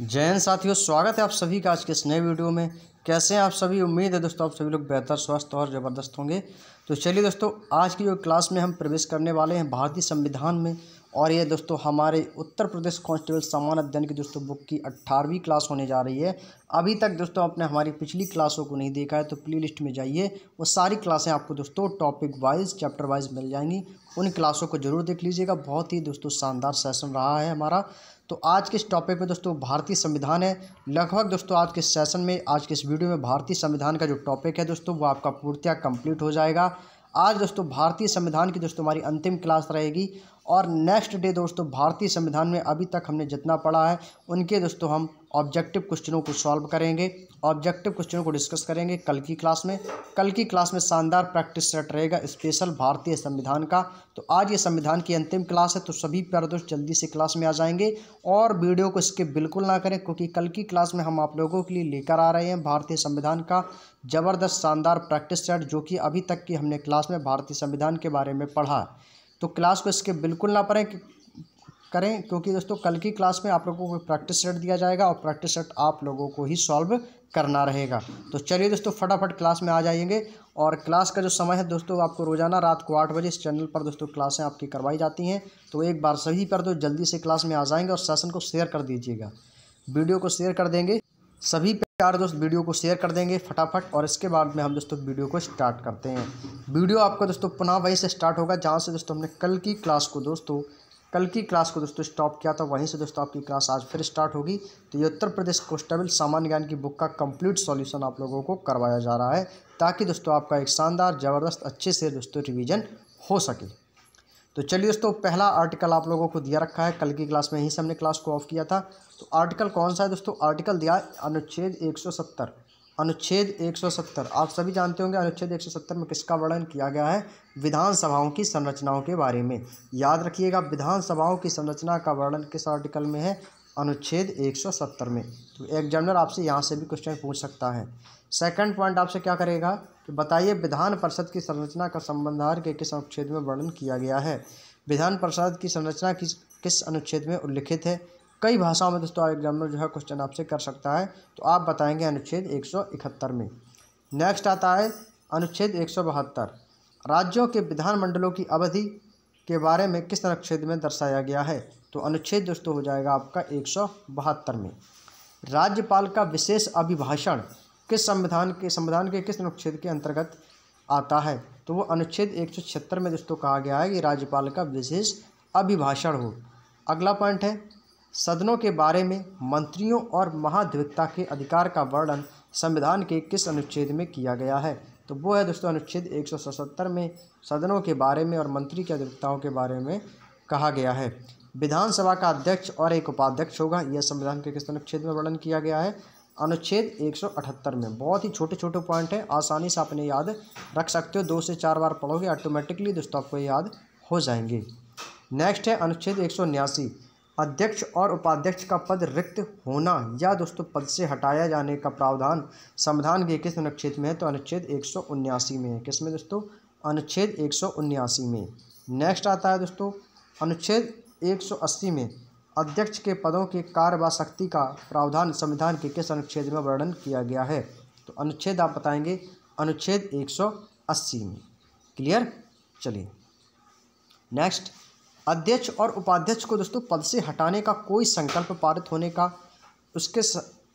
जैन साथियों स्वागत है आप सभी का आज के इस नए वीडियो में कैसे हैं आप सभी उम्मीद है दोस्तों आप सभी लोग बेहतर स्वस्थ और ज़बरदस्त होंगे तो चलिए दोस्तों आज की जो क्लास में हम प्रवेश करने वाले हैं भारतीय संविधान में और ये दोस्तों हमारे उत्तर प्रदेश कांस्टेबल समान अध्ययन की दोस्तों बुक की अट्ठारहवीं क्लास होने जा रही है अभी तक दोस्तों आपने हमारी पिछली क्लासों को नहीं देखा है तो प्ले लिस्ट में जाइए वो सारी क्लासें आपको दोस्तों टॉपिक वाइज चैप्टर वाइज मिल जाएंगी उन क्लासों को जरूर देख लीजिएगा बहुत ही दोस्तों शानदार सेशन रहा है हमारा तो आज के इस टॉपिक में दोस्तों भारतीय संविधान है लगभग दोस्तों आज के सेशन में आज के इस वीडियो में भारतीय संविधान का जो टॉपिक है दोस्तों वो आपका पूर्तिया कंप्लीट हो जाएगा आज दोस्तों भारतीय संविधान की दोस्तों हमारी अंतिम क्लास रहेगी और नेक्स्ट डे दोस्तों भारतीय संविधान में अभी तक हमने जितना पढ़ा है उनके दोस्तों हम ऑब्जेक्टिव क्वेश्चनों को सॉल्व करेंगे ऑब्जेक्टिव क्वेश्चनों को डिस्कस करेंगे कल की क्लास में कल की क्लास में शानदार प्रैक्टिस सेट रहेगा स्पेशल भारतीय संविधान का तो आज ये संविधान की अंतिम क्लास है तो सभी प्यारे दोस्त जल्दी से क्लास में आ जाएंगे और वीडियो को स्किप बिल्कुल ना करें क्योंकि कल की क्लास में हम आप लोगों के लिए लेकर आ रहे हैं भारतीय संविधान का ज़बरदस्त शानदार प्रैक्टिस सेट जो कि अभी तक की हमने क्लास में भारतीय संविधान के बारे में पढ़ा तो क्लास को इसके बिल्कुल ना पढ़ें करें क्योंकि दोस्तों कल की क्लास में आप लोगों को प्रैक्टिस सेट दिया जाएगा और प्रैक्टिस सेट आप लोगों को ही सॉल्व करना रहेगा तो चलिए दोस्तों फटाफट क्लास में आ जाएंगे और क्लास का जो समय है दोस्तों आपको रोज़ाना रात को आठ बजे इस चैनल पर दोस्तों क्लासें आपकी करवाई जाती हैं तो एक बार सभी पर दो जल्दी से क्लास में आ जाएंगे और सेशन को शेयर कर दीजिएगा वीडियो को शेयर कर देंगे सभी प्यार दोस्त वीडियो को शेयर कर देंगे फटाफट और इसके बाद में हम दोस्तों वीडियो को स्टार्ट करते हैं वीडियो आपका दोस्तों पुनः वहीं से स्टार्ट होगा जहाँ से दोस्तों हमने कल की क्लास को दोस्तों कल की क्लास को दोस्तों स्टॉप किया था वहीं से दोस्तों आपकी क्लास आज फिर स्टार्ट होगी तो ये उत्तर प्रदेश कॉन्स्टेबल सामान्य ज्ञान की बुक का कंप्लीट सॉल्यूशन आप लोगों को करवाया जा रहा है ताकि दोस्तों आपका एक शानदार ज़बरदस्त अच्छे से दोस्तों रिवीजन हो सके तो चलिए दोस्तों पहला आर्टिकल आप लोगों को दिया रखा है कल की क्लास में ही से हमने क्लास को ऑफ किया था तो आर्टिकल कौन सा है दोस्तों आर्टिकल दिया अनुच्छेद 170 अनुच्छेद 170 आप सभी जानते होंगे अनुच्छेद 170 में किसका वर्णन किया गया है विधानसभाओं की संरचनाओं के बारे में याद रखिएगा विधानसभाओं की संरचना का वर्णन किस आर्टिकल में है अनुच्छेद 170 में तो एग्जामिनर आपसे यहाँ से भी क्वेश्चन पूछ सकता है सेकंड पॉइंट आपसे क्या करेगा तो बताइए विधान परिषद की संरचना का संबंधार के किस अनुच्छेद में वर्णन किया गया है विधान परिषद की संरचना किस किस अनुच्छेद में उल्लिखित है कई भाषाओं में दोस्तों एग्जामिनर जो है क्वेश्चन आपसे कर सकता है तो आप बताएंगे अनुच्छेद एक में नेक्स्ट आता है अनुच्छेद एक राज्यों के विधानमंडलों की अवधि के बारे में किस अनुच्छेद में दर्शाया गया है तो अनुच्छेद दोस्तों हो जाएगा आपका एक में राज्यपाल का विशेष अभिभाषण किस संविधान के संविधान के किस अनुच्छेद के अंतर्गत आता है तो वो अनुच्छेद एक सौ छिहत्तर में दोस्तों कहा गया है कि राज्यपाल का विशेष अभिभाषण हो अगला पॉइंट है सदनों के बारे में मंत्रियों और महाधिवक्ता के अधिकार का वर्णन संविधान के किस अनुच्छेद में किया गया है तो वो है दोस्तों अनुच्छेद एक सौ सतहत्तर में सदनों के बारे में और मंत्री के अधिवक्ताओं के बारे में कहा गया है विधानसभा का अध्यक्ष और एक उपाध्यक्ष होगा यह संविधान के किस अनुच्छेद में वर्णन किया गया है अनुच्छेद 178 में बहुत ही छोटे छोटे पॉइंट हैं आसानी से आपने याद रख सकते हो दो से चार बार पढ़ोगे ऑटोमेटिकली दोस्तों आपको याद हो जाएंगे नेक्स्ट है अनुच्छेद एक अध्यक्ष और उपाध्यक्ष का पद रिक्त होना या दोस्तों पद से हटाया जाने का प्रावधान संविधान के किस अनुच्छेद में है तो अनुच्छेद एक में है किस में दोस्तों अनुच्छेद एक में नेक्स्ट आता है दोस्तों अनुच्छेद 180 में अध्यक्ष के पदों के कार्य व शक्ति का प्रावधान संविधान के किस अनुच्छेद में वर्णन किया गया है तो अनुच्छेद आप बताएंगे अनुच्छेद 180 में क्लियर चलिए नेक्स्ट अध्यक्ष और उपाध्यक्ष को दोस्तों पद से हटाने का कोई संकल्प पारित होने का उसके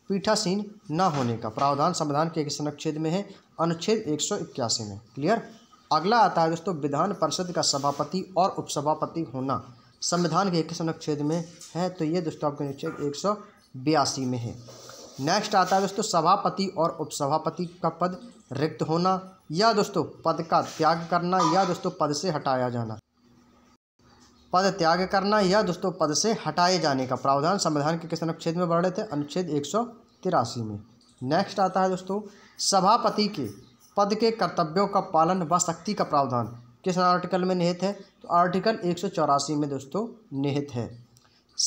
पीठासीन न होने का प्रावधान संविधान के किस अनुच्छेद में है अनुच्छेद एक में क्लियर अगला आता है दोस्तों विधान परिषद का सभापति और उपसभापति होना संविधान के किस अनुच्छेद में है तो ये दोस्तों आपके अनुच्छेद एक सौ बयासी में है नेक्स्ट आता है दोस्तों सभापति और उपसभापति का पद रिक्त होना या दोस्तों पद का त्याग करना या दोस्तों पद से हटाया जाना पद त्याग करना या दोस्तों पद से हटाए जाने का प्रावधान संविधान के किस अनुच्छेद में बढ़ रहे थे अनुच्छेद एक सौ तिरासी में नेक्स्ट आता है दोस्तों सभापति के पद के कर्तव्यों का पालन व शक्ति का प्रावधान किस आर्टिकल में निहित है तो आर्टिकल एक में दोस्तों निहित है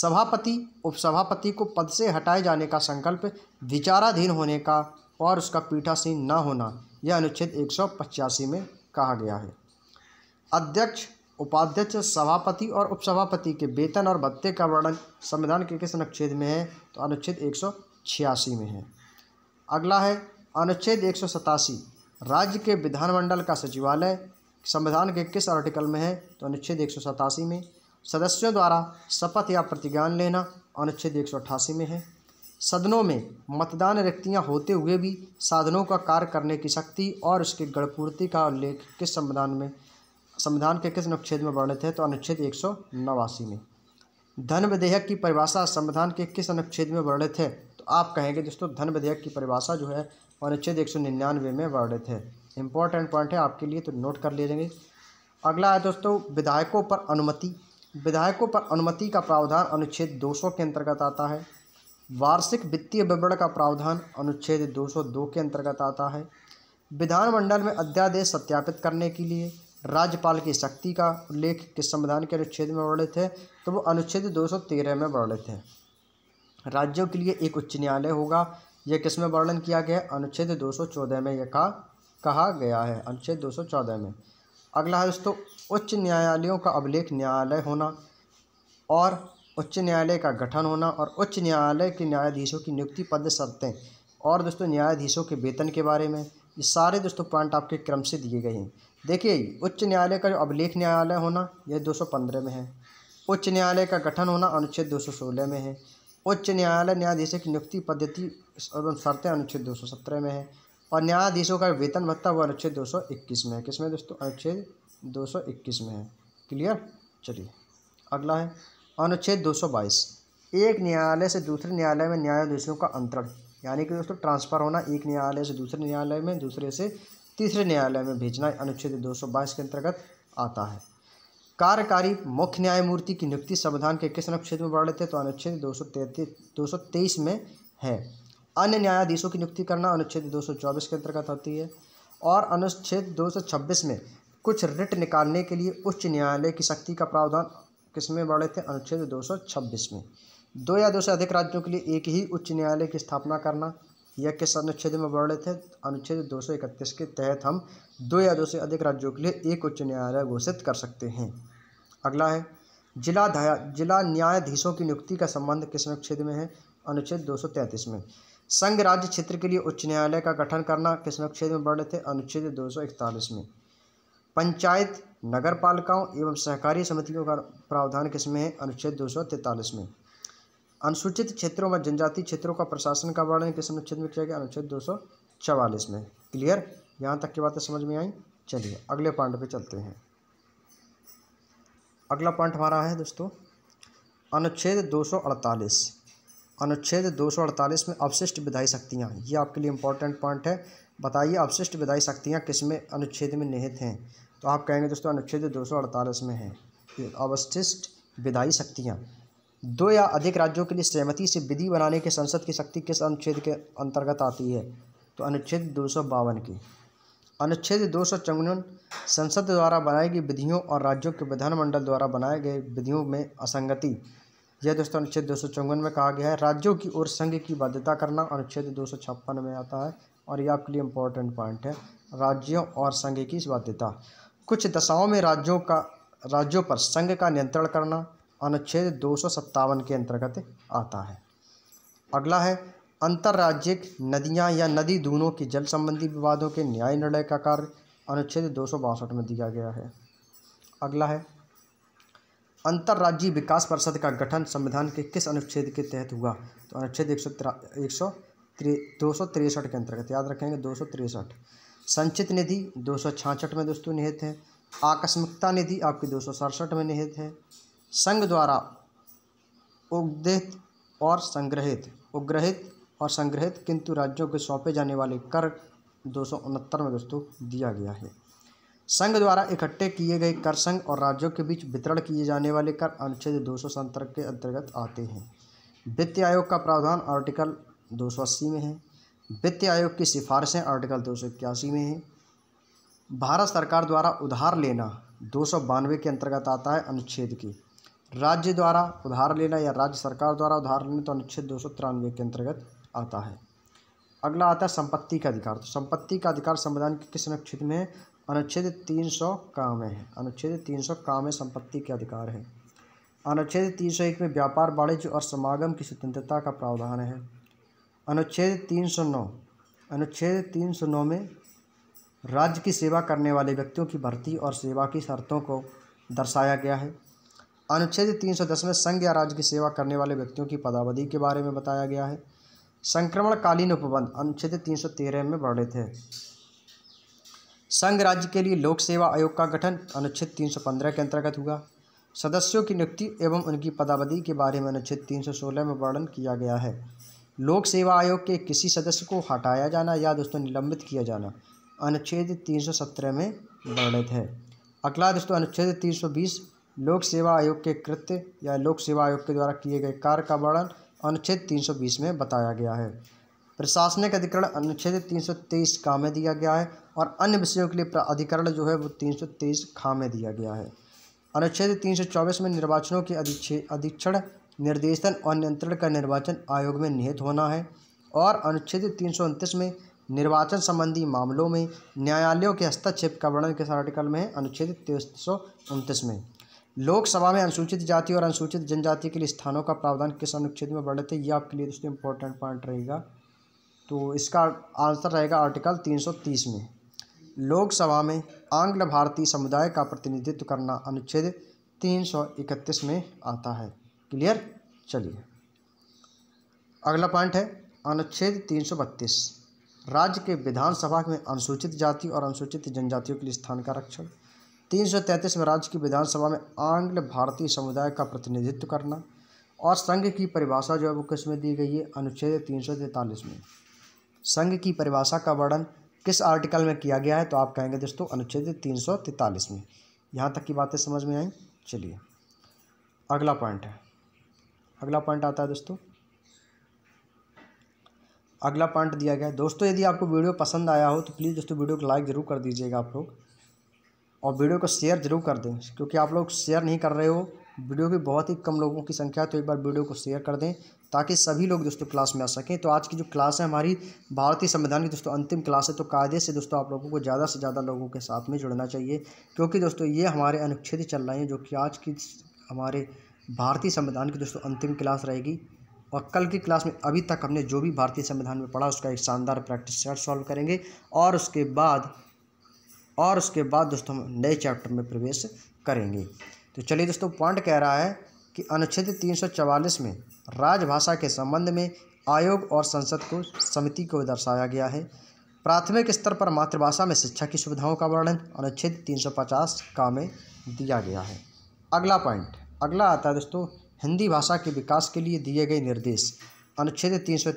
सभापति उपसभापति को पद से हटाए जाने का संकल्प विचाराधीन होने का और उसका पीठासीन न होना यह अनुच्छेद एक में कहा गया है अध्यक्ष उपाध्यक्ष सभापति और उपसभापति के वेतन और भत्ते का वर्णन संविधान के किस अनुच्छेद में है तो अनुच्छेद एक में है अगला है अनुच्छेद एक राज्य के विधानमंडल का सचिवालय संविधान के किस आर्टिकल में है तो अनुच्छेद एक में सदस्यों द्वारा शपथ या प्रतिज्ञान लेना अनुच्छेद एक में है सदनों में मतदान रिक्तियाँ होते हुए भी साधनों का कार्य करने की शक्ति और उसकी गणपूर्ति का उल्लेख किस संविधान में संविधान के किस अनुच्छेद में वर्णित है तो अनुच्छेद एक में धन विधेयक की परिभाषा संविधान के किस अनुच्छेद में वर्णित है तो आप कहेंगे दोस्तों धन विधेयक की परिभाषा जो है अनुच्छेद एक में वर्णित है इंपॉर्टेंट पॉइंट है आपके लिए तो नोट कर लीजिएंगे अगला है दोस्तों विधायकों पर अनुमति विधायकों पर अनुमति का प्रावधान अनुच्छेद 200 के अंतर्गत आता है वार्षिक वित्तीय विवरण का प्रावधान अनुच्छेद 202 के अंतर्गत आता है विधानमंडल में अध्यादेश सत्यापित करने के लिए राज्यपाल की शक्ति का उल्लेख किस संविधान के अनुच्छेद में वर्णित है तो वो अनुच्छेद दो में वर्णित है राज्यों के लिए एक उच्च न्यायालय होगा यह किस में वर्णन किया गया अनुच्छेद दो में यह का कहा गया है अनुच्छेद 214 में अगला है दोस्तों उच्च न्यायालयों का अभिलेख न्यायालय होना और उच्च न्यायालय का गठन होना और उच्च न्यायालय के न्यायाधीशों की नियुक्ति पद शर्तें और दोस्तों न्यायाधीशों के वेतन के बारे में ये सारे दोस्तों पॉइंट आपके क्रम से दिए गए हैं देखिए उच्च न्यायालय का जो अभिलेख न्यायालय होना यह दो में है उच्च न्यायालय का गठन होना अनुच्छेद दो में है उच्च न्यायालय न्यायाधीशों की नियुक्ति पद्धति एवं शर्तें अनुच्छेद दो में है और न्यायाधीशों का वेतन भत्ता वो अनुच्छेद इक्कीस में है किसमें दोस्तों अनुच्छेद इक्कीस में है क्लियर चलिए अगला है अनुच्छेद बाईस एक न्यायालय से दूसरे न्यायालय में न्यायाधीशों का अंतरण यानी कि दोस्तों ट्रांसफ़र होना एक न्यायालय से दूसरे न्यायालय में दूसरे से तीसरे न्यायालय में भेजना अनुच्छेद बाईस के अंतर्गत आता है कार्यकारी मुख्य न्यायमूर्ति की नियुक्ति संविधान के किस अनुच्छेद में बढ़ लेते हैं तो अनुच्छेद दो सौ में है अन्य न्यायाधीशों की नियुक्ति करना अनुच्छेद दो के अंतर्गत होती है और अनुच्छेद दो में कुछ रिट निकालने के लिए उच्च न्यायालय की शक्ति का प्रावधान किसमें बढ़े थे अनुच्छेद दो में दो या दो से अधिक राज्यों के लिए एक ही उच्च न्यायालय की स्थापना करना यह किस अनुच्छेद में बढ़े थे अनुच्छेद 231 के तहत हम दो या दो से अधिक राज्यों के लिए एक उच्च न्यायालय घोषित कर सकते हैं अगला है जिला जिला न्यायाधीशों की नियुक्ति का संबंध किस अनुच्छेद में है अनुच्छेद 233 में संघ राज्य क्षेत्र के लिए उच्च न्यायालय का गठन करना किस अनुच्छेद में वर्णित है अनुच्छेद दो सौ इकतालीस में पंचायत नगर पालिकाओं एवं सहकारी समितियों का प्रावधान किसमें है अनुच्छेद दो सौ तैंतालीस में अनुसूचित क्षेत्रों व जनजातीय क्षेत्रों का प्रशासन का वर्णन किस अनुच्छेद में किया गया अनुच्छेद दो सौ चवालीस में क्लियर यहाँ तक की बातें समझ में आई चलिए अगले पॉइंट पे चलते हैं अगला पॉइंट हमारा है दोस्तों अनुच्छेद दो अनुच्छेद 248 में अवशिष्ट विधायी शक्तियाँ ये आपके लिए इंपॉर्टेंट पॉइंट है बताइए अवशिष्ट विधायी शक्तियाँ किस में अनुच्छेद में निहित हैं तो आप कहेंगे दोस्तों अनुच्छेद 248 में है अवशिष्ट विधायी शक्तियाँ दो या अधिक राज्यों के लिए सहमति से विधि बनाने के संसद की शक्ति किस अनुच्छेद के अंतर्गत आती है तो अनुच्छेद दो सौ बावन की अनुच्छेद दो सौ संसद द्वारा बनाई गई विधियों और राज्यों के विधानमंडल द्वारा बनाए गए विधियों में असंगति यह दोस्तों अनुच्छेद दो में कहा गया है राज्यों की ओर संघ की बाध्यता करना अनुच्छेद दो में आता है और ये आपके लिए इम्पोर्टेंट पॉइंट है राज्यों और संघ की बाध्यता कुछ दशाओं में राज्यों का राज्यों पर संघ का नियंत्रण करना अनुच्छेद दो के अंतर्गत आता है अगला है अंतर्राज्यिक नदियाँ या नदी दूनों के जल संबंधी विवादों के न्याय निर्णय का कार्य अनुच्छेद दो में दिया गया है अगला है अंतर्राज्यीय विकास परिषद का गठन संविधान के किस अनुच्छेद के तहत हुआ तो अनुच्छेद एक सौ एक सौ दो सौ तिरसठ के अंतर्गत याद रखेंगे दो सौ तिरसठ संचित निधि दो सौ छाछठ में दोस्तों निहित है आकस्मिकता निधि आपकी दो सौ सड़सठ में निहित है संघ द्वारा उगदित और संग्रहित उग्रहित और संग्रहित किंतु राज्यों के सौंपे जाने वाले कर दो में दोस्तों दिया गया है संघ द्वारा इकट्ठे किए गए कर संघ और राज्यों के बीच वितरण किए जाने वाले कर अनुच्छेद दो सौ के अंतर्गत आते हैं वित्त आयोग का प्रावधान आर्टिकल दो में है वित्त आयोग की सिफारिशें आर्टिकल दो में हैं भारत सरकार द्वारा उधार लेना दो के अंतर्गत आता है अनुच्छेद के राज्य द्वारा उधार लेना या राज्य सरकार द्वारा उधार लेना तो अनुच्छेद दो के अंतर्गत आता है अगला आता है संपत्ति का अधिकार तो संपत्ति का अधिकार संविधान के किस अनुच्छेद में है अनुच्छेद तीन सौ काम है अनुच्छेद तीन सौ काम है संपत्ति के अधिकार है अनुच्छेद तीन सौ एक में व्यापार वाणिज्य और समागम की स्वतंत्रता का प्रावधान है अनुच्छेद तीन सौ नौ अनुच्छेद तीन सौ नौ में राज्य की सेवा करने वाले व्यक्तियों की भर्ती और सेवा की शर्तों को दर्शाया गया है अनुच्छेद तीन सौ दस में संघ या राज्य की सेवा करने वाले व्यक्तियों की पदावधि के बारे में बताया गया है संक्रमणकालीन उपबंध अनुच्छेद तीन सौ तेरह में वर्णित है संघ राज्य के लिए लोक सेवा आयोग का गठन अनुच्छेद 315 के अंतर्गत हुआ सदस्यों की नियुक्ति एवं उनकी पदावधि के बारे में अनुच्छेद 316 में वर्णन किया गया है लोक सेवा आयोग के किसी सदस्य को हटाया जाना या दोस्तों निलंबित किया जाना अनुच्छेद 317 में वर्णित है अगला दोस्तों अनुच्छेद 320 लोक सेवा आयोग के कृत्य या लोक सेवा आयोग के द्वारा किए गए कार्य का वर्णन अनुच्छेद 320 में बताया गया है प्रशासनिक अधिकरण अनुच्छेद तेईस का में दिया गया है और अन्य विषयों के लिए अधिकरण जो है वो 323 खा में दिया गया है अनुच्छेद 324 में निर्वाचनों के अधीक्षण निर्देशन और नियंत्रण का निर्वाचन आयोग में निहित होना है और अनुच्छेद तीन में निर्वाचन संबंधी मामलों में न्यायालयों के हस्तक्षेप का वर्णन किस आर्टिकल में है अनुच्छेद तीन में लोकसभा में अनुसूचित जाति और अनुसूचित जनजाति के लिए स्थानों का प्रावधान किस अनुच्छेद में वर्णित है ये आपके लिए दोस्तों इंपॉर्टेंट पॉइंट रहेगा तो इसका आंसर रहेगा आर्टिकल 330 में लोकसभा में आंग्ल भारतीय समुदाय का प्रतिनिधित्व करना अनुच्छेद 331 में आता है क्लियर चलिए अगला पॉइंट है अनुच्छेद 332 राज्य के विधानसभा में अनुसूचित जाति और अनुसूचित जनजातियों के लिए स्थान का रक्षण तीन सौ तैंतीस में राज्य की विधानसभा में आंग्ल भारतीय समुदाय का प्रतिनिधित्व करना और संघ की परिभाषा जो है वो किसमें दी गई है अनुच्छेद तीन सौ तैंतालीस में संघ की परिभाषा का वर्णन किस आर्टिकल में किया गया है तो आप कहेंगे दोस्तों अनुच्छेद तीन सौ तैंतालीस में यहाँ तक की बातें समझ में आई चलिए अगला पॉइंट है अगला पॉइंट आता है दोस्तों अगला पॉइंट दिया गया दोस्तों यदि आपको वीडियो पसंद आया हो तो प्लीज़ दोस्तों वीडियो को लाइक ज़रूर कर दीजिएगा आप लोग और वीडियो को शेयर ज़रूर कर दें क्योंकि आप लोग शेयर नहीं कर रहे हो वीडियो की बहुत ही कम लोगों की संख्या तो एक बार वीडियो को शेयर कर दें ताकि सभी लोग दोस्तों क्लास में आ सकें तो आज की जो क्लास है हमारी भारतीय संविधान की दोस्तों अंतिम क्लास है तो कायदे से दोस्तों आप लोगों को ज़्यादा से ज़्यादा लोगों के साथ में जुड़ना चाहिए क्योंकि दोस्तों ये हमारे अनुच्छेद चल रहे हैं जो कि आज की हमारे भारतीय संविधान की दोस्तों अंतिम क्लास रहेगी और कल की क्लास में अभी तक हमने जो भी भारतीय संविधान में पढ़ा उसका एक शानदार प्रैक्टिस सेट सॉल्व करेंगे और उसके बाद और उसके बाद दोस्तों हम नए चैप्टर में प्रवेश करेंगे तो चलिए दोस्तों पॉइंट कह रहा है कि अनुच्छेद 344 में राजभाषा के संबंध में आयोग और संसद को समिति को दर्शाया गया है प्राथमिक स्तर पर मातृभाषा में शिक्षा की सुविधाओं का वर्णन अनुच्छेद 350 का में दिया गया है अगला पॉइंट अगला आता है दोस्तों हिंदी भाषा के विकास के लिए दिए गए निर्देश अनुच्छेद तीन सौ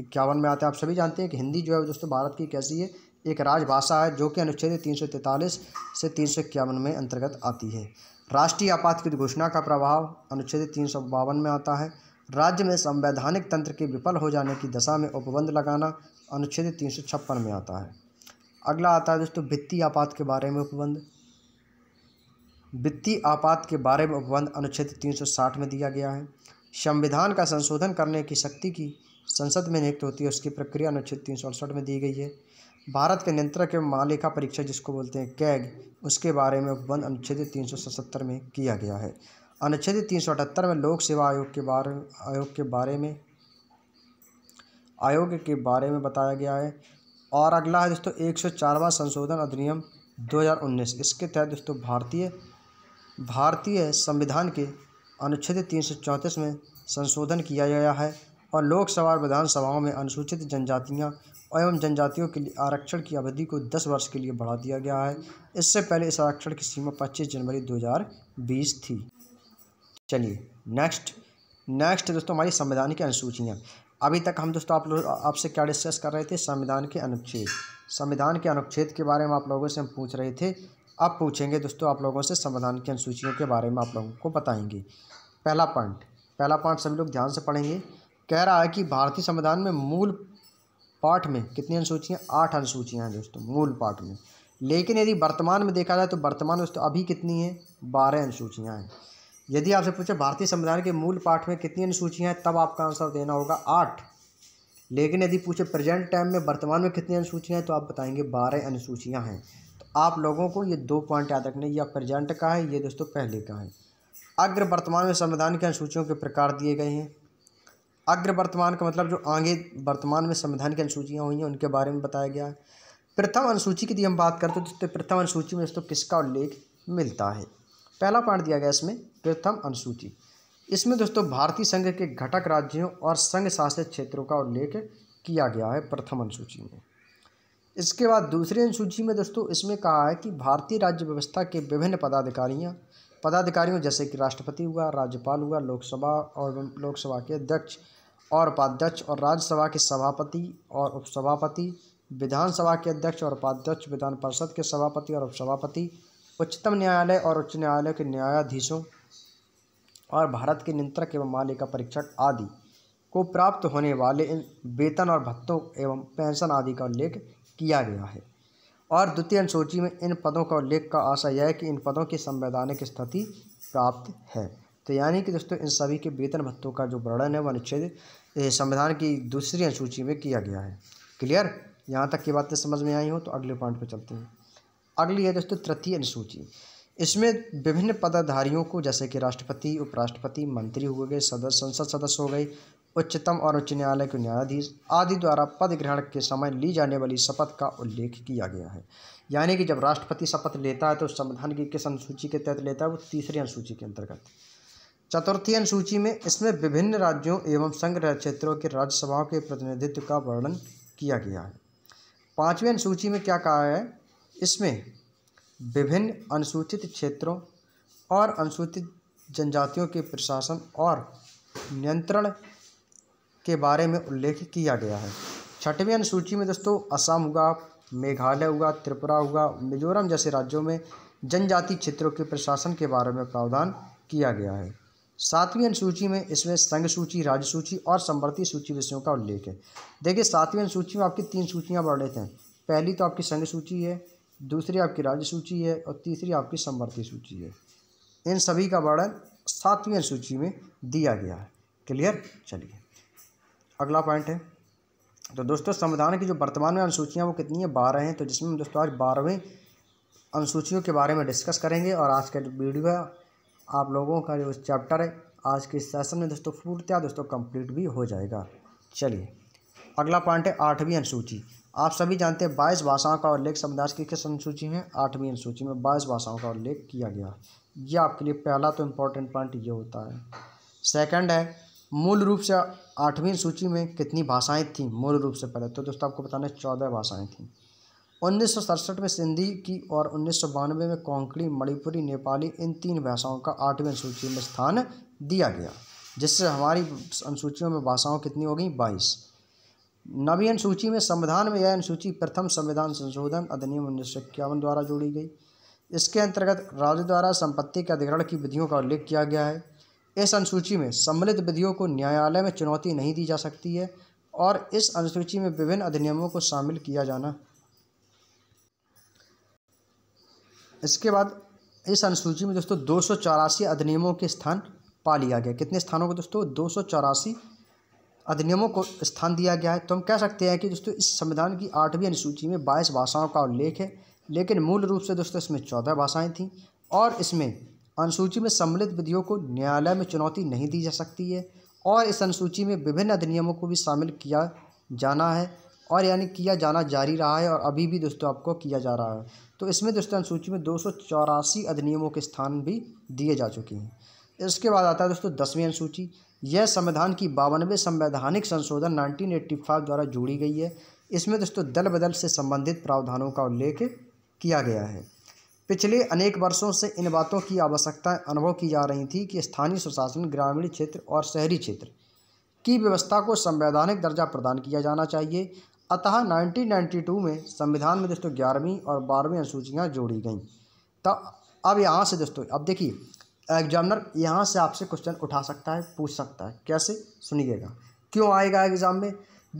इक्यावन में आते हैं आप सभी जानते हैं कि हिंदी जो है दोस्तों भारत की कैसी है एक राजभाषा है जो कि अनुच्छेद तीन सौ तैंतालीस से तीन सौ इक्यावन में अंतर्गत आती है राष्ट्रीय आपात की घोषणा का प्रभाव अनुच्छेद तीन सौ बावन में आता है राज्य में संवैधानिक तंत्र के विफल हो जाने की दशा में उपबंध लगाना अनुच्छेद तीन सौ छप्पन में आता है अगला आता है दोस्तों वित्तीय आपात के बारे में उपबंध वित्तीय आपात के बारे में उपबंध अनुच्छेद साठ में दिया गया है संविधान का संशोधन करने की शक्ति की संसद में नियुक्त होती है उसकी प्रक्रिया अनुच्छेद तीन में दी गई है भारत के नियंत्रक एवं महालेखा परीक्षा जिसको बोलते हैं कैग उसके बारे में उपबंध अनुच्छेद तीन सौ सतहत्तर में किया गया है अनुच्छेद तीन सौ अठहत्तर में लोक सेवा आयोग के बारे आयोग के बारे में आयोग के बारे में बताया गया है और अगला है दोस्तों एक सौ संशोधन अधिनियम 2019 इसके तहत दोस्तों भारतीय भारतीय संविधान के अनुच्छेद तीन सौ चौंतीस में संशोधन किया गया है और लोकसभा और विधानसभाओं में अनुसूचित जनजातियाँ एवं जनजातियों के लिए आरक्षण की अवधि को दस वर्ष के लिए बढ़ा दिया गया है इससे पहले इस आरक्षण की सीमा पच्चीस जनवरी 2020 थी चलिए नेक्स्ट नेक्स्ट दोस्तों हमारी संविधान की अनुसूचियाँ अभी तक हम दोस्तों आप लोग आपसे क्या डिस्कस कर रहे थे संविधान के अनुच्छेद संविधान के अनुच्छेद के बारे में आप लोगों से हम पूछ रहे थे अब पूछेंगे दोस्तों आप लोगों से संविधान की अनुसूचियों के बारे में आप लोगों को बताएंगे पहला पॉइंट पहला पॉइंट सभी लोग ध्यान से पढ़ेंगे कह रहा है कि भारतीय संविधान में मूल पाठ में कितनी अनुसूचियाँ आठ अनुसूचियाँ हैं दोस्तों मूल पाठ में लेकिन यदि वर्तमान में देखा जाए तो वर्तमान में दोस्तों अभी कितनी है बारह अनुसूचियाँ हैं यदि आपसे पूछे भारतीय संविधान के मूल पाठ में कितनी अनुसूचियाँ हैं तब आपका आंसर देना होगा आठ लेकिन यदि पूछे प्रेजेंट टाइम में वर्तमान में कितनी अनुसूचियाँ हैं तो आप बताएंगे बारह अनुसूचियाँ हैं तो आप लोगों को ये दो पॉइंट याद रखने या प्रेजेंट का है ये दोस्तों पहले का है अग्र वर्तमान में संविधान की अनुसूचियों के प्रकार दिए गए हैं अग्र वर्तमान का मतलब जो आगे वर्तमान में संविधान की अनुसूचियाँ हुई हैं उनके बारे में बताया गया है प्रथम अनुसूची की यदि हम बात करते हैं तो प्रथम अनुसूची में दोस्तों किसका उल्लेख मिलता है पहला पॉइंट दिया गया इसमें प्रथम अनुसूची इसमें दोस्तों भारतीय संघ के घटक राज्यों और संघ शासित क्षेत्रों का उल्लेख किया गया है प्रथम अनुसूची में इसके बाद दूसरी अनुसूची में दोस्तों इसमें कहा है कि भारतीय राज्य व्यवस्था के विभिन्न पदाधिकारियाँ पदाधिकारियों जैसे कि राष्ट्रपति हुआ राज्यपाल हुआ लोकसभा और लोकसभा के अध्यक्ष और उपाध्यक्ष और राज्यसभा के सभापति और उपसभापति विधानसभा के अध्यक्ष और उपाध्यक्ष विधान परिषद के सभापति और उपसभापति उच्चतम न्यायालय और उच्च न्यायालय के न्यायाधीशों और भारत के नियंत्रक एवं मालिका परीक्षक आदि को प्राप्त होने वाले इन वेतन और भत्तों एवं पेंशन आदि का उल्लेख किया गया है और द्वितीय अनुसूची में इन पदों का उल्लेख का आशा यह है कि इन पदों की संवैधानिक स्थिति प्राप्त है तो यानी कि दोस्तों इन सभी के वेतन भत्तों का जो वर्णन है वह अनुच्छेद संविधान की दूसरी अनुसूची में किया गया है क्लियर यहाँ तक की बातें समझ में आई हो तो अगले पॉइंट पर चलते हैं अगली है दोस्तों तृतीय अनुसूची इसमें विभिन्न पदाधारियों को जैसे कि राष्ट्रपति उपराष्ट्रपति मंत्री हो गए सदस्य संसद सदस्य हो गए उच्चतम और उच्च न्यायालय के न्यायाधीश आदि द्वारा पद ग्रहण के समय ली जाने वाली शपथ का उल्लेख किया गया है यानी कि जब राष्ट्रपति शपथ लेता है तो संविधान की किस अनुसूची के तहत लेता है वो तीसरी अनुसूची के अंतर्गत चतुर्थी अनुसूची में इसमें विभिन्न राज्यों एवं संग्रह क्षेत्रों के राज्यसभाओं के प्रतिनिधित्व का वर्णन किया गया है पाँचवें अनुसूची में क्या कहा है इसमें विभिन्न अनुसूचित क्षेत्रों और अनुसूचित जनजातियों के प्रशासन और नियंत्रण के बारे में उल्लेख किया गया है छठवीं अनुसूची में दोस्तों असम हुआ मेघालय हुआ त्रिपुरा हुआ मिजोरम जैसे राज्यों में जनजाति क्षेत्रों के प्रशासन के बारे में प्रावधान किया गया है सातवीं अनुसूची में इसमें संघ सूची राज्य सूची और संवर्ती सूची विषयों का उल्लेख है देखिए सातवीं अनुसूची में आपकी तीन सूचियाँ वर्णित हैं पहली तो आपकी संघ सूची है दूसरी आपकी राज्य सूची है और तीसरी आपकी संवर्ती सूची है इन सभी का वर्णन सातवीं अनुसूची में दिया गया है क्लियर चलिए अगला पॉइंट है तो दोस्तों संविधान की जो वर्तमान में अनुसूचियाँ वो कितनी है बारह हैं तो जिसमें हम दोस्तों आज बारहवें अनुसूचियों के बारे में डिस्कस करेंगे और आज का जो वीडियो है आप लोगों का जो चैप्टर है आज के सेशन में दोस्तों पूर्तिया दोस्तों कंप्लीट भी हो जाएगा चलिए अगला पॉइंट है आठवीं अनुसूची आप सभी जानते हैं बाईस भाषाओं का उल्लेख समुदाय की किस अनुसूची में आठवीं अनुसूची में बाईस भाषाओं का उल्लेख किया गया ये आपके लिए पहला तो इम्पोर्टेंट पॉइंट ये होता है सेकंड है मूल रूप से आठवीं सूची में कितनी भाषाएं थीं मूल रूप से पहले तो दोस्तों आपको बताना है चौदह भाषाएँ थीं उन्नीस में सिंधी की और उन्नीस में कोंकणी मणिपुरी नेपाली इन तीन भाषाओं का आठवीं अनुसूची में स्थान दिया गया जिससे हमारी अनुसूचियों में भाषाओं कितनी हो गई बाईस नवी अनुसूची में संविधान में यह अनुसूची प्रथम संविधान संशोधन अधिनियम उन्नीस द्वारा जोड़ी गई इसके अंतर्गत राज्य द्वारा संपत्ति के अधिग्रहण की विधियों का उल्लेख किया गया है इस अनुसूची में सम्मिलित विधियों को न्यायालय में चुनौती नहीं दी जा सकती है और इस अनुसूची में विभिन्न अधिनियमों को शामिल किया जाना इसके बाद इस अनुसूची में दोस्तों दो अधिनियमों के स्थान पा लिया गया कितने स्थानों को दोस्तों दो अधिनियमों को स्थान दिया गया है तो हम कह सकते हैं कि दोस्तों इस संविधान की आठवीं अनुसूची में बाईस भाषाओं का उल्लेख है लेकिन मूल रूप से दोस्तों इसमें चौदह भाषाएं थीं और इसमें अनुसूची में सम्मिलित विधियों को न्यायालय में चुनौती नहीं दी जा सकती है और इस अनुसूची में विभिन्न अधिनियमों को भी शामिल किया जाना है और यानी किया जाना जारी रहा है और अभी भी दोस्तों आपको किया जा रहा है तो इसमें दोस्तों अनुसूची में दो अधिनियमों के स्थान भी दिए जा चुके हैं इसके बाद आता है दोस्तों दसवीं अनुसूची यह संविधान की बावनवे संवैधानिक संशोधन 1985 द्वारा जोड़ी गई है इसमें दोस्तों दल बदल से संबंधित प्रावधानों का उल्लेख किया गया है पिछले अनेक वर्षों से इन बातों की आवश्यकता अनुभव की जा रही थी कि स्थानीय सुशासन ग्रामीण क्षेत्र और शहरी क्षेत्र की व्यवस्था को संवैधानिक दर्जा प्रदान किया जाना चाहिए अतः 1992 में संविधान में दोस्तों ग्यारहवीं और बारहवीं अनुसूचियाँ जोड़ी गई तब तो अब यहाँ से दोस्तों अब देखिए एग्जामिनर यहाँ से आपसे क्वेश्चन उठा सकता है पूछ सकता है कैसे सुनिएगा क्यों आएगा एग्जाम में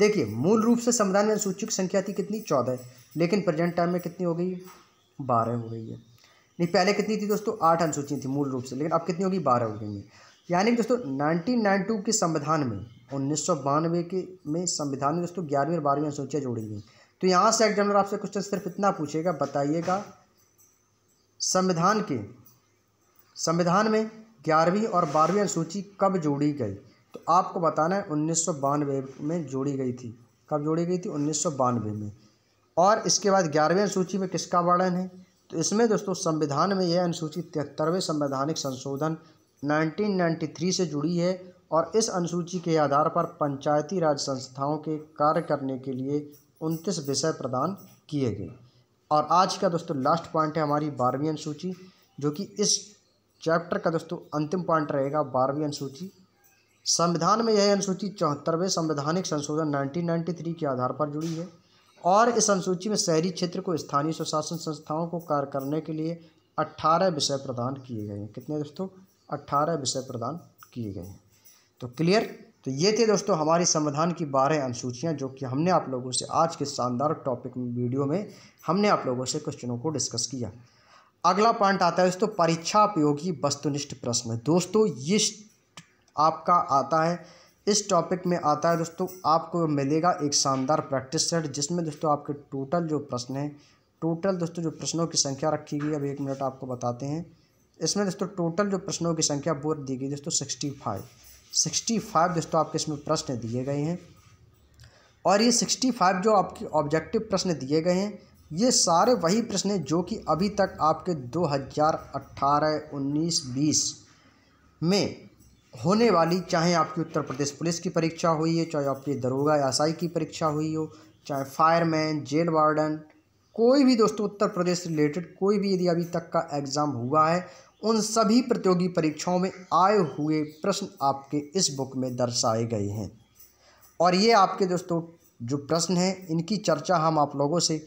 देखिए मूल रूप से संविधान में अनुसूची की संख्या थी कितनी चौदह लेकिन प्रेजेंट टाइम में कितनी हो गई है बारह हो गई है नहीं पहले कितनी थी दोस्तों आठ अनुसूचियाँ थी मूल रूप से लेकिन अब कितनी होगी बारह हो गई है यानी दोस्तों नाइनटीन टू के संविधान में उन्नीस सौ बानवे के में संविधान में दोस्तों ग्यारहवीं और बारहवीं अनुसूचियाँ जोड़ी गई तो यहाँ से एग्जामिनर आपसे क्वेश्चन तो सिर्फ इतना पूछेगा बताइएगा संविधान के संविधान में ग्यारहवीं और बारहवीं अनुसूची कब जोड़ी गई तो आपको बताना है उन्नीस में जोड़ी गई थी कब जोड़ी गई थी उन्नीस में और इसके बाद ग्यारहवीं अनुसूची में किसका वर्णन है तो इसमें दोस्तों संविधान में यह अनुसूची तिहत्तरवें संवैधानिक संशोधन 1993 से जुड़ी है और इस अनुसूची के आधार पर पंचायती राज संस्थाओं के कार्य करने के लिए उनतीस विषय प्रदान किए गए और आज का दोस्तों लास्ट पॉइंट है हमारी बारहवीं अनुसूची जो कि इस चैप्टर का दोस्तों अंतिम पॉइंट रहेगा बारहवीं अनुसूची संविधान में यह अनुसूची चौहत्तरवें संवैधानिक संशोधन 1993 के आधार पर जुड़ी है और इस अनुसूची में शहरी क्षेत्र को स्थानीय स्वशासन संस्थाओं को कार्य करने के लिए अट्ठारह विषय प्रदान किए गए हैं कितने दोस्तों अट्ठारह विषय प्रदान किए गए हैं तो क्लियर तो ये थे दोस्तों हमारी संविधान की बारह अनुसूचियाँ जो कि हमने आप लोगों से आज के शानदार टॉपिक वीडियो में हमने आप लोगों से क्वेश्चनों को डिस्कस किया अगला पॉइंट आता है दोस्तों परीक्षा उपयोगी वस्तुनिष्ठ प्रश्न दोस्तों ये आपका आता है इस टॉपिक में आता है दोस्तों आपको मिलेगा एक शानदार प्रैक्टिस सेट जिसमें दोस्तों आपके टोटल जो प्रश्न हैं टोटल दोस्तों जो प्रश्नों की संख्या रखी गई अब एक मिनट आपको बताते हैं इसमें दोस्तों टोटल जो प्रश्नों की संख्या बोर दी गई दोस्तों सिक्सटी फाइव सिक्सटी फाइव दोस्तों आपके इसमें प्रश्न दिए गए हैं और ये सिक्सटी फाइव जो आपके ऑब्जेक्टिव प्रश्न दिए गए हैं ये सारे वही प्रश्न हैं जो कि अभी तक आपके दो हज़ार अट्ठारह उन्नीस बीस में होने वाली चाहे आपकी उत्तर प्रदेश पुलिस की परीक्षा हुई है चाहे आपकी दरोगा एस की परीक्षा हुई हो चाहे फायरमैन जेल वार्डन कोई भी दोस्तों उत्तर प्रदेश रिलेटेड कोई भी यदि अभी तक का एग्ज़ाम हुआ है उन सभी प्रतियोगी परीक्षाओं में आए हुए प्रश्न आपके इस बुक में दर्शाए गए हैं और ये आपके दोस्तों जो प्रश्न हैं इनकी चर्चा हम आप लोगों से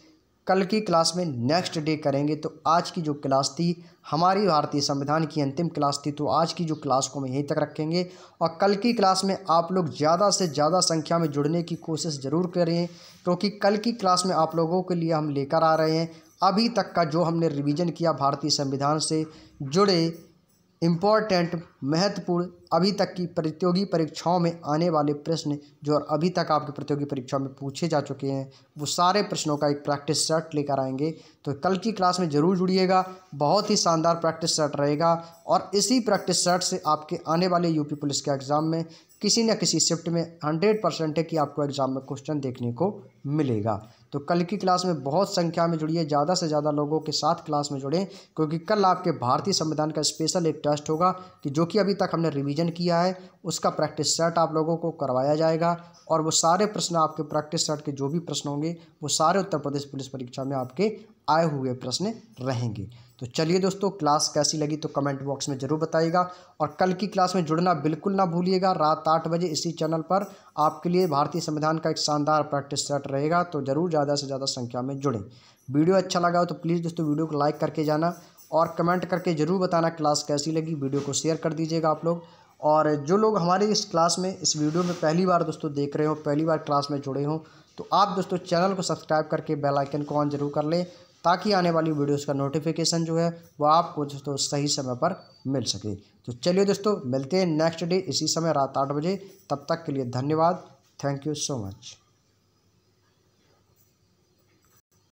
कल की क्लास में नेक्स्ट डे करेंगे तो आज की जो क्लास थी हमारी भारतीय संविधान की अंतिम क्लास थी तो आज की जो क्लास को हम यहीं तक रखेंगे और कल की क्लास में आप लोग ज़्यादा से ज़्यादा संख्या में जुड़ने की कोशिश ज़रूर करें क्योंकि कल की क्लास में आप लोगों के लिए हम लेकर आ रहे हैं अभी तक का जो हमने रिवीजन किया भारतीय संविधान से जुड़े इम्पॉर्टेंट महत्वपूर्ण अभी तक की प्रतियोगी परीक्षाओं में आने वाले प्रश्न जो और अभी तक आपके प्रतियोगी परीक्षाओं में पूछे जा चुके हैं वो सारे प्रश्नों का एक प्रैक्टिस सेट लेकर आएंगे तो कल की क्लास में ज़रूर जुड़िएगा बहुत ही शानदार प्रैक्टिस सेट रहेगा और इसी प्रैक्टिस सेट से आपके आने वाले यूपी पुलिस के एग्ज़ाम में किसी न किसी शिफ्ट में हंड्रेड परसेंट है कि आपको एग्ज़ाम में क्वेश्चन देखने को मिलेगा तो कल की क्लास में बहुत संख्या में जुड़िए ज़्यादा से ज़्यादा लोगों के साथ क्लास में जुड़ें क्योंकि कल आपके भारतीय संविधान का स्पेशल एक टेस्ट होगा कि जो कि अभी तक हमने रिवीजन किया है उसका प्रैक्टिस सेट आप लोगों को करवाया जाएगा और वो सारे प्रश्न आपके प्रैक्टिस सेट के जो भी प्रश्न होंगे वो सारे उत्तर प्रदेश पुलिस परीक्षा में आपके आए हुए प्रश्न रहेंगे तो चलिए दोस्तों क्लास कैसी लगी तो कमेंट बॉक्स में ज़रूर बताइएगा और कल की क्लास में जुड़ना बिल्कुल ना भूलिएगा रात आठ बजे इसी चैनल पर आपके लिए भारतीय संविधान का एक शानदार प्रैक्टिस सेट रहेगा तो ज़रूर ज़्यादा से ज़्यादा संख्या में जुड़ें वीडियो अच्छा लगा हो तो प्लीज़ दोस्तों वीडियो को लाइक करके जाना और कमेंट करके ज़रूर बताना क्लास कैसी लगी वीडियो को शेयर कर दीजिएगा आप लोग और जो लोग हमारे इस क्लास में इस वीडियो में पहली बार दोस्तों देख रहे हो पहली बार क्लास में जुड़े हों तो आप दोस्तों चैनल को सब्सक्राइब करके बेल आइकन को ऑन जरूर कर लें ताकि आने वाली वीडियोस का नोटिफिकेशन जो है वो आपको दोस्तों सही समय पर मिल सके तो चलिए दोस्तों मिलते हैं नेक्स्ट डे इसी समय रात आठ बजे तब तक के लिए धन्यवाद थैंक यू सो मच